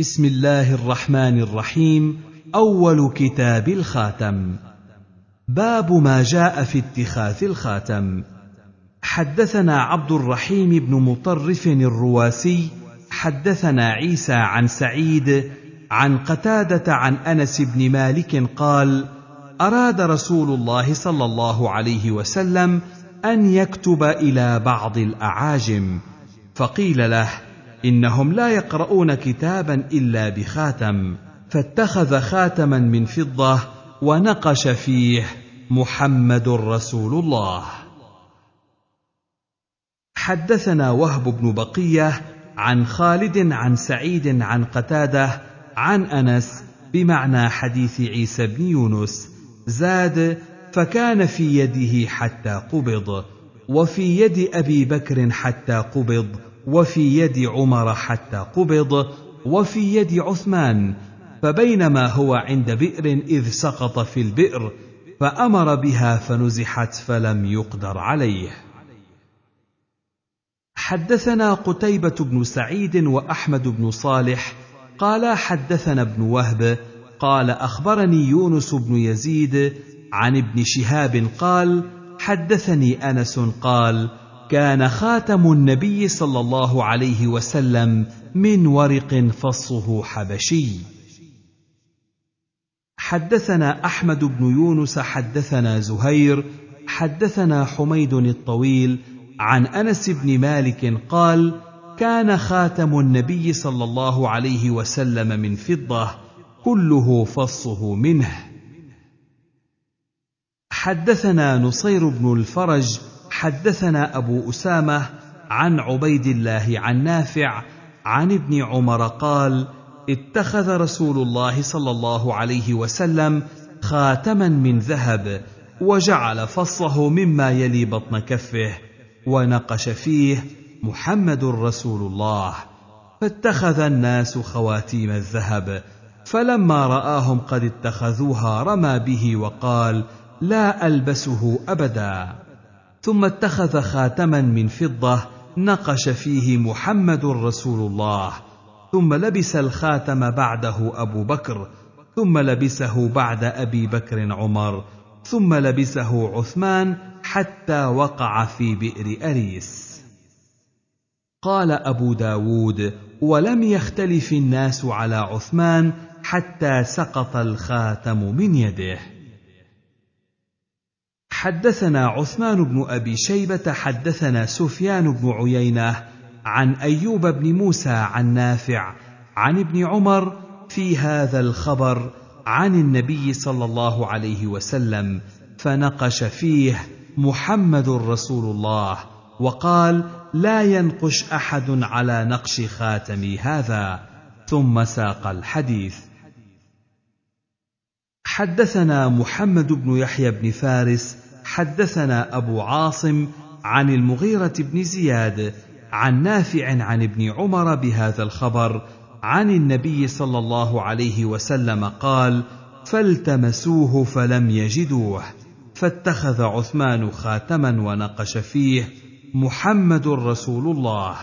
بسم الله الرحمن الرحيم اول كتاب الخاتم باب ما جاء في اتخاذ الخاتم حدثنا عبد الرحيم بن مطرف الرواسي حدثنا عيسى عن سعيد عن قتاده عن انس بن مالك قال اراد رسول الله صلى الله عليه وسلم ان يكتب الى بعض الاعاجم فقيل له انهم لا يقرؤون كتابا الا بخاتم فاتخذ خاتما من فضه ونقش فيه محمد رسول الله حدثنا وهب بن بقيه عن خالد عن سعيد عن قتاده عن انس بمعنى حديث عيسى بن يونس زاد فكان في يده حتى قبض وفي يد ابي بكر حتى قبض وفي يد عمر حتى قبض وفي يد عثمان فبينما هو عند بئر اذ سقط في البئر فامر بها فنزحت فلم يقدر عليه حدثنا قتيبه بن سعيد واحمد بن صالح قال حدثنا ابن وهب قال اخبرني يونس بن يزيد عن ابن شهاب قال حدثني انس قال كان خاتم النبي صلى الله عليه وسلم من ورق فصه حبشي حدثنا احمد بن يونس حدثنا زهير حدثنا حميد الطويل عن انس بن مالك قال كان خاتم النبي صلى الله عليه وسلم من فضه كله فصه منه حدثنا نصير بن الفرج حدثنا ابو اسامه عن عبيد الله عن نافع عن ابن عمر قال اتخذ رسول الله صلى الله عليه وسلم خاتما من ذهب وجعل فصه مما يلي بطن كفه ونقش فيه محمد رسول الله فاتخذ الناس خواتيم الذهب فلما راهم قد اتخذوها رمى به وقال لا البسه ابدا ثم اتخذ خاتما من فضه نقش فيه محمد رسول الله ثم لبس الخاتم بعده ابو بكر ثم لبسه بعد ابي بكر عمر ثم لبسه عثمان حتى وقع في بئر اريس قال ابو داود ولم يختلف الناس على عثمان حتى سقط الخاتم من يده حدثنا عثمان بن ابي شيبه حدثنا سفيان بن عيينه عن ايوب بن موسى عن نافع عن ابن عمر في هذا الخبر عن النبي صلى الله عليه وسلم فنقش فيه محمد رسول الله وقال لا ينقش احد على نقش خاتمي هذا ثم ساق الحديث حدثنا محمد بن يحيى بن فارس حدثنا ابو عاصم عن المغيره بن زياد عن نافع عن ابن عمر بهذا الخبر عن النبي صلى الله عليه وسلم قال فالتمسوه فلم يجدوه فاتخذ عثمان خاتما ونقش فيه محمد رسول الله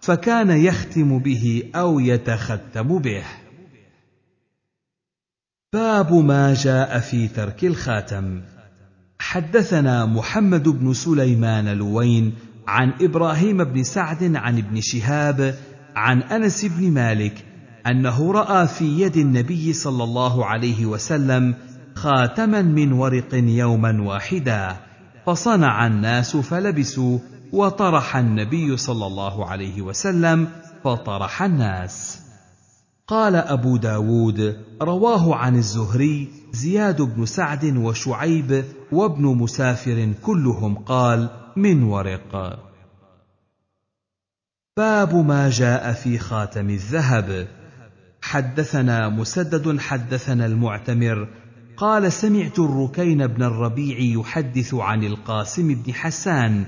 فكان يختم به او يتختم به باب ما جاء في ترك الخاتم حدثنا محمد بن سليمان لوين عن ابراهيم بن سعد عن ابن شهاب عن انس بن مالك انه راى في يد النبي صلى الله عليه وسلم خاتما من ورق يوما واحدا فصنع الناس فلبسوا وطرح النبي صلى الله عليه وسلم فطرح الناس قال أبو داود رواه عن الزهري زياد بن سعد وشعيب وابن مسافر كلهم قال من ورق باب ما جاء في خاتم الذهب حدثنا مسدد حدثنا المعتمر قال سمعت الركين بن الربيع يحدث عن القاسم بن حسان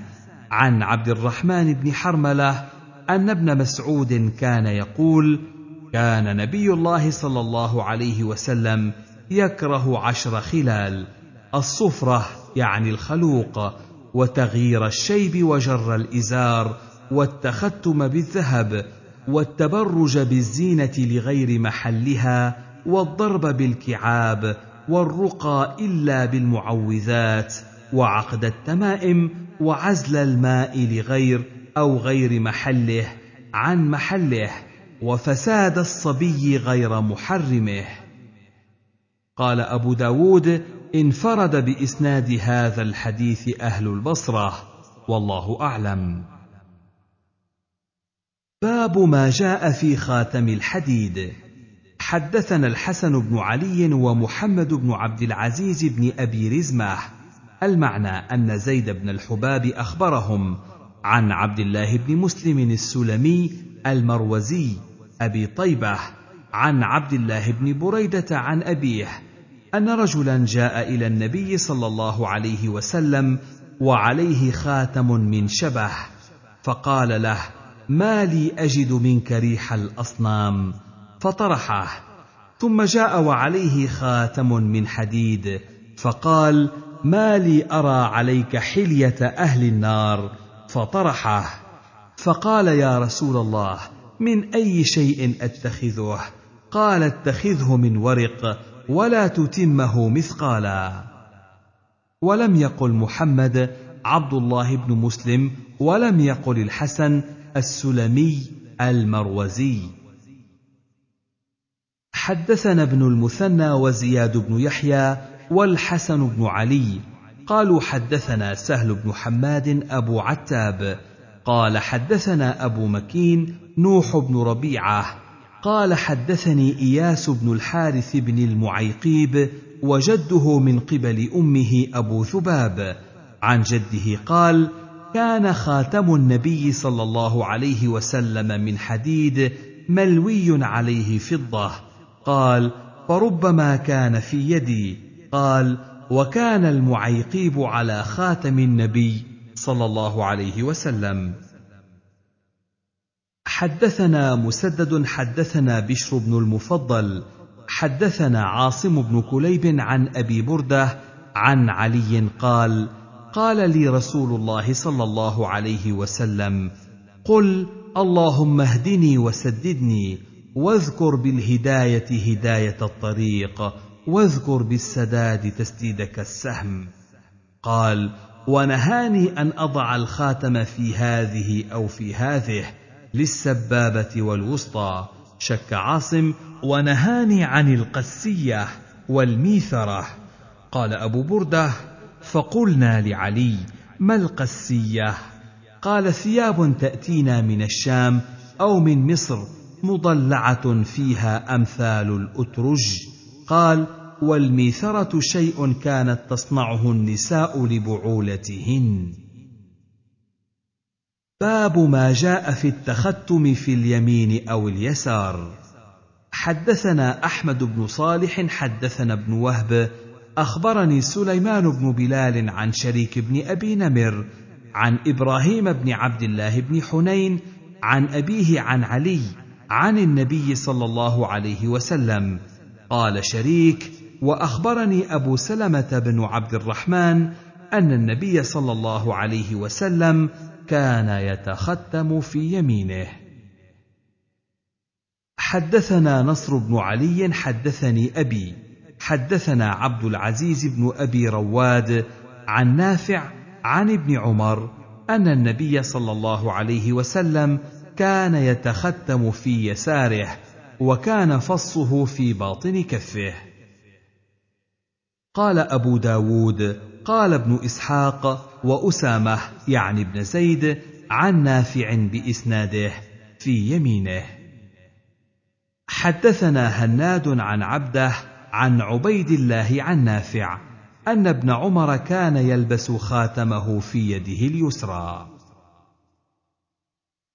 عن عبد الرحمن بن حرمله ان ابن مسعود كان يقول كان نبي الله صلى الله عليه وسلم يكره عشر خلال الصفرة يعني الخلوق وتغيير الشيب وجر الإزار والتختم بالذهب والتبرج بالزينة لغير محلها والضرب بالكعاب والرقى إلا بالمعوذات وعقد التمائم وعزل الماء لغير أو غير محله عن محله وفساد الصبي غير محرمه قال ابو داود انفرد باسناد هذا الحديث اهل البصره والله اعلم باب ما جاء في خاتم الحديد حدثنا الحسن بن علي ومحمد بن عبد العزيز بن ابي رزمه المعنى ان زيد بن الحباب اخبرهم عن عبد الله بن مسلم السلمي المروزي ابي طيبه عن عبد الله بن بريده عن ابيه ان رجلا جاء الى النبي صلى الله عليه وسلم وعليه خاتم من شبه فقال له ما لي اجد منك ريح الاصنام فطرحه ثم جاء وعليه خاتم من حديد فقال ما لي ارى عليك حليه اهل النار فطرحه فقال يا رسول الله من اي شيء اتخذه قال اتخذه من ورق ولا تتمه مثقالا ولم يقل محمد عبد الله بن مسلم ولم يقل الحسن السلمي المروزي حدثنا ابن المثنى وزياد بن يحيى والحسن بن علي قالوا حدثنا سهل بن حماد ابو عتاب قال حدثنا ابو مكين نوح بن ربيعه قال حدثني اياس بن الحارث بن المعيقيب وجده من قبل امه ابو ذباب عن جده قال كان خاتم النبي صلى الله عليه وسلم من حديد ملوي عليه فضه قال فربما كان في يدي قال وكان المعيقيب على خاتم النبي صلى الله عليه وسلم حدثنا مسدد حدثنا بشر بن المفضل حدثنا عاصم بن كليب عن ابي برده عن علي قال قال لي رسول الله صلى الله عليه وسلم قل اللهم اهدني وسددني واذكر بالهدايه هدايه الطريق واذكر بالسداد تسديدك السهم قال ونهاني أن أضع الخاتم في هذه أو في هذه للسبابة والوسطى شك عاصم ونهاني عن القسية والميثرة قال أبو بردة فقلنا لعلي ما القسية قال ثياب تأتينا من الشام أو من مصر مضلعة فيها أمثال الأترج قال والميثرة شيء كانت تصنعه النساء لبعولتهن. باب ما جاء في التختم في اليمين أو اليسار. حدثنا أحمد بن صالح حدثنا ابن وهب أخبرني سليمان بن بلال عن شريك بن أبي نمر عن إبراهيم بن عبد الله بن حنين عن أبيه عن علي عن النبي صلى الله عليه وسلم قال شريك واخبرني ابو سلمه بن عبد الرحمن ان النبي صلى الله عليه وسلم كان يتختم في يمينه حدثنا نصر بن علي حدثني ابي حدثنا عبد العزيز بن ابي رواد عن نافع عن ابن عمر ان النبي صلى الله عليه وسلم كان يتختم في يساره وكان فصه في باطن كفه قال أبو داود قال ابن إسحاق وأسامة يعني ابن زيد عن نافع بإسناده في يمينه حدثنا هناد عن عبده عن عبيد الله عن نافع أن ابن عمر كان يلبس خاتمه في يده اليسرى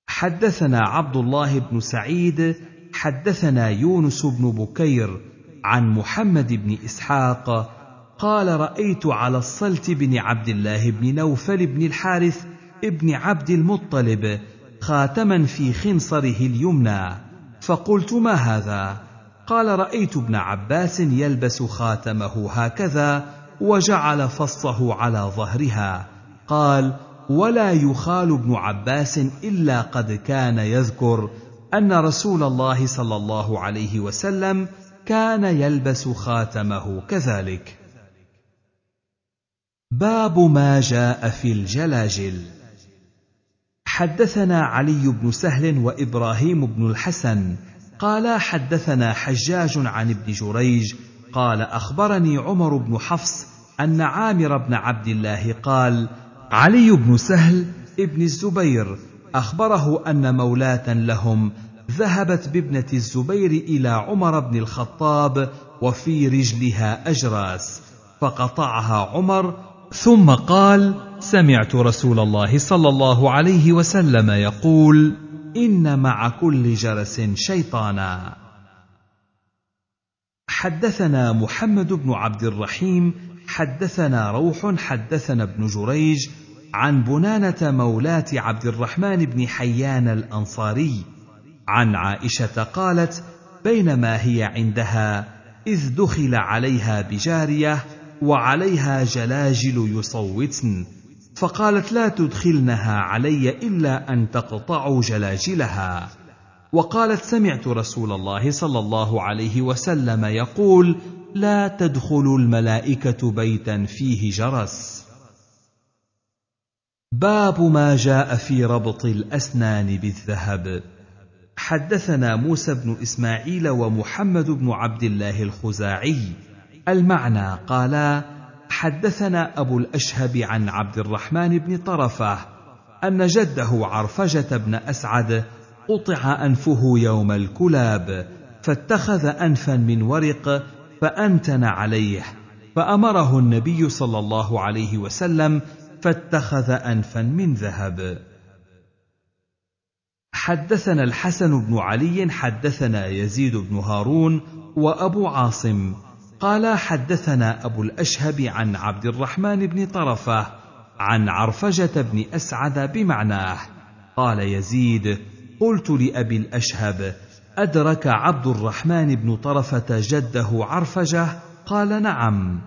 حدثنا عبد الله بن سعيد حدثنا يونس بن بكير عن محمد بن إسحاق قال رأيت على الصلت بن عبد الله بن نوفل بن الحارث بن عبد المطلب خاتما في خنصره اليمنى فقلت ما هذا قال رأيت ابن عباس يلبس خاتمه هكذا وجعل فصه على ظهرها قال ولا يخال ابن عباس إلا قد كان يذكر أن رسول الله صلى الله عليه وسلم كان يلبس خاتمه كذلك باب ما جاء في الجلاجل حدثنا علي بن سهل وابراهيم بن الحسن قالا حدثنا حجاج عن ابن جريج قال اخبرني عمر بن حفص ان عامر بن عبد الله قال علي بن سهل ابن الزبير اخبره ان مولاه لهم ذهبت بابنه الزبير الى عمر بن الخطاب وفي رجلها اجراس فقطعها عمر ثم قال سمعت رسول الله صلى الله عليه وسلم يقول ان مع كل جرس شيطانا حدثنا محمد بن عبد الرحيم حدثنا روح حدثنا ابن جريج عن بنانه مولاه عبد الرحمن بن حيان الانصاري عن عائشه قالت بينما هي عندها اذ دخل عليها بجاريه وعليها جلاجل يصوتن فقالت لا تدخلنها علي الا ان تقطعوا جلاجلها وقالت سمعت رسول الله صلى الله عليه وسلم يقول لا تدخل الملائكه بيتا فيه جرس باب ما جاء في ربط الاسنان بالذهب حدثنا موسى بن اسماعيل ومحمد بن عبد الله الخزاعي المعنى قالا حدثنا ابو الاشهب عن عبد الرحمن بن طرفه ان جده عرفجه بن اسعد قطع انفه يوم الكلاب فاتخذ انفا من ورق فانتن عليه فامره النبي صلى الله عليه وسلم فاتخذ انفا من ذهب حدثنا الحسن بن علي حدثنا يزيد بن هارون وابو عاصم قال حدثنا أبو الأشهب عن عبد الرحمن بن طرفة عن عرفجة بن أسعد بمعناه قال يزيد قلت لأبي الأشهب أدرك عبد الرحمن بن طرفة جده عرفجة قال نعم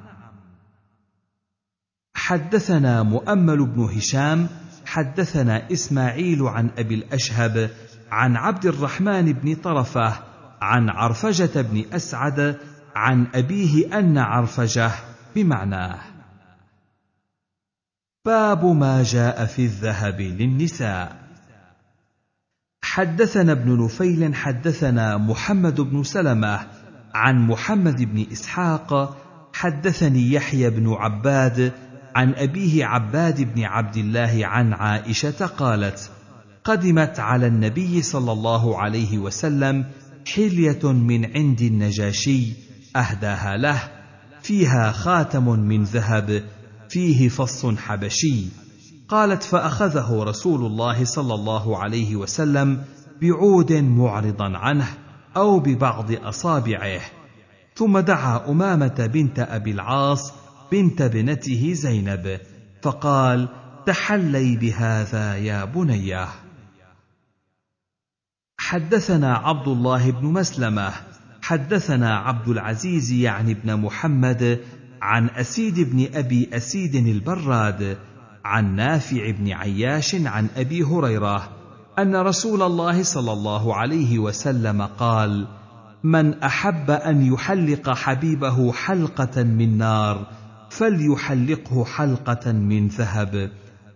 حدثنا مؤمل بن هشام حدثنا إسماعيل عن أبي الأشهب عن عبد الرحمن بن طرفة عن عرفجة بن أسعد عن أبيه أن عرفجة بمعناه باب ما جاء في الذهب للنساء حدثنا ابن نفيل حدثنا محمد بن سلمه عن محمد بن اسحاق حدثني يحيى بن عباد عن ابيه عباد بن عبد الله عن عائشه قالت قدمت على النبي صلى الله عليه وسلم حليه من عند النجاشي اهداها له فيها خاتم من ذهب فيه فص حبشي قالت فاخذه رسول الله صلى الله عليه وسلم بعود معرضا عنه او ببعض اصابعه ثم دعا امامه بنت ابي العاص بنت ابنته زينب فقال تحلي بهذا يا بنيه حدثنا عبد الله بن مسلمه حدثنا عبد العزيز يعني بن محمد عن اسيد بن ابي اسيد البراد عن نافع بن عياش عن ابي هريره ان رسول الله صلى الله عليه وسلم قال من احب ان يحلق حبيبه حلقه من نار فليحلقه حلقه من ذهب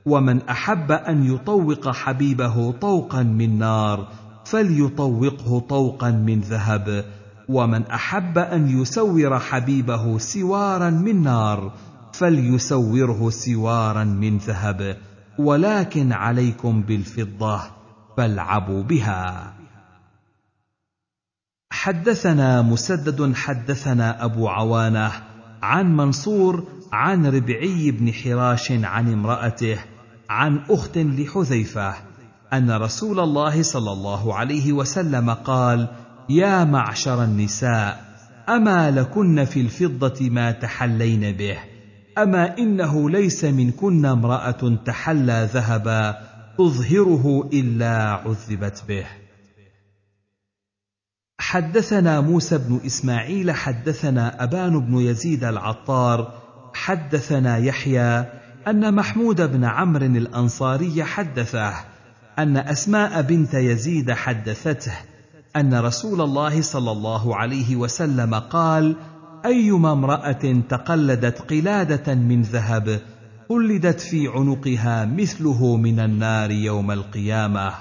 ومن احب ان يطوق حبيبه طوقا من نار فليطوقه طوقا من ذهب ومن احب ان يسور حبيبه سوارا من نار فليسوره سوارا من ذهب ولكن عليكم بالفضه فالعبوا بها حدثنا مسدد حدثنا ابو عوانه عن منصور عن ربعي بن حراش عن امراته عن اخت لحذيفه ان رسول الله صلى الله عليه وسلم قال يا معشر النساء اما لكن في الفضه ما تحلين به اما انه ليس منكن امراه تحلى ذهبا تظهره الا عذبت به حدثنا موسى بن اسماعيل حدثنا ابان بن يزيد العطار حدثنا يحيى ان محمود بن عمرو الانصاري حدثه ان اسماء بنت يزيد حدثته ان رسول الله صلى الله عليه وسلم قال ايما امراه تقلدت قلاده من ذهب قلدت في عنقها مثله من النار يوم القيامه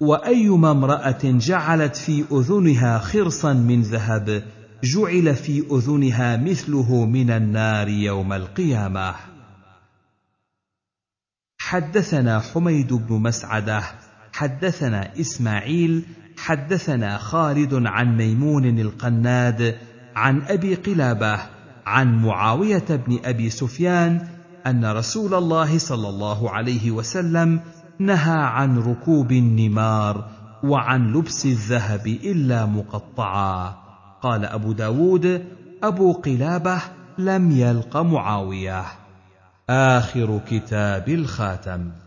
وايما امراه جعلت في اذنها خرصا من ذهب جعل في اذنها مثله من النار يوم القيامه حدثنا حميد بن مسعده حدثنا اسماعيل حدثنا خالد عن ميمون القناد عن ابي قلابه عن معاويه بن ابي سفيان ان رسول الله صلى الله عليه وسلم نهى عن ركوب النمار وعن لبس الذهب الا مقطعا قال ابو داود ابو قلابه لم يلق معاويه اخر كتاب الخاتم